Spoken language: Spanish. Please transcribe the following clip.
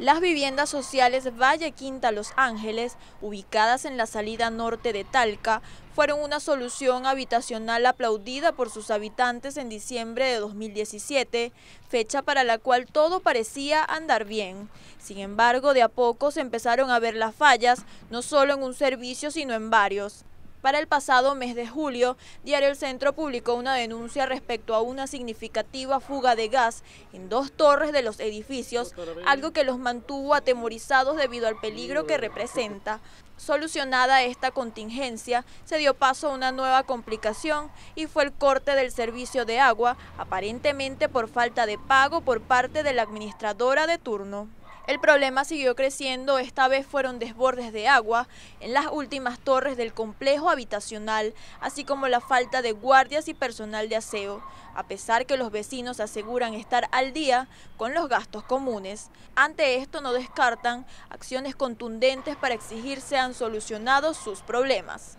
Las viviendas sociales Valle Quinta Los Ángeles, ubicadas en la salida norte de Talca, fueron una solución habitacional aplaudida por sus habitantes en diciembre de 2017, fecha para la cual todo parecía andar bien. Sin embargo, de a poco se empezaron a ver las fallas, no solo en un servicio, sino en varios. Para el pasado mes de julio, Diario El Centro publicó una denuncia respecto a una significativa fuga de gas en dos torres de los edificios, algo que los mantuvo atemorizados debido al peligro que representa. Solucionada esta contingencia, se dio paso a una nueva complicación y fue el corte del servicio de agua, aparentemente por falta de pago por parte de la administradora de turno. El problema siguió creciendo, esta vez fueron desbordes de agua en las últimas torres del complejo habitacional, así como la falta de guardias y personal de aseo, a pesar que los vecinos aseguran estar al día con los gastos comunes. Ante esto no descartan acciones contundentes para exigir sean solucionados sus problemas.